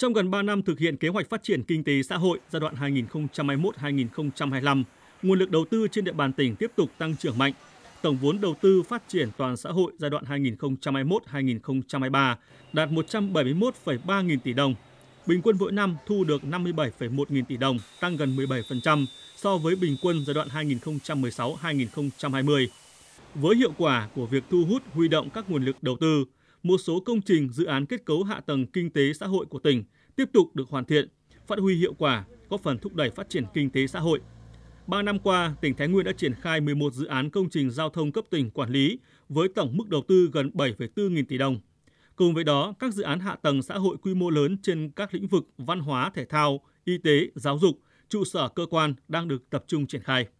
Trong gần 3 năm thực hiện kế hoạch phát triển kinh tế xã hội giai đoạn 2021-2025, nguồn lực đầu tư trên địa bàn tỉnh tiếp tục tăng trưởng mạnh. Tổng vốn đầu tư phát triển toàn xã hội giai đoạn 2021-2023 đạt 171,3 nghìn tỷ đồng. Bình quân mỗi năm thu được 57,1 nghìn tỷ đồng, tăng gần 17% so với bình quân giai đoạn 2016-2020. Với hiệu quả của việc thu hút huy động các nguồn lực đầu tư, một số công trình dự án kết cấu hạ tầng kinh tế xã hội của tỉnh tiếp tục được hoàn thiện, phát huy hiệu quả, góp phần thúc đẩy phát triển kinh tế xã hội. Ba năm qua, tỉnh Thái Nguyên đã triển khai 11 dự án công trình giao thông cấp tỉnh quản lý với tổng mức đầu tư gần 7,4 nghìn tỷ đồng. Cùng với đó, các dự án hạ tầng xã hội quy mô lớn trên các lĩnh vực văn hóa, thể thao, y tế, giáo dục, trụ sở cơ quan đang được tập trung triển khai.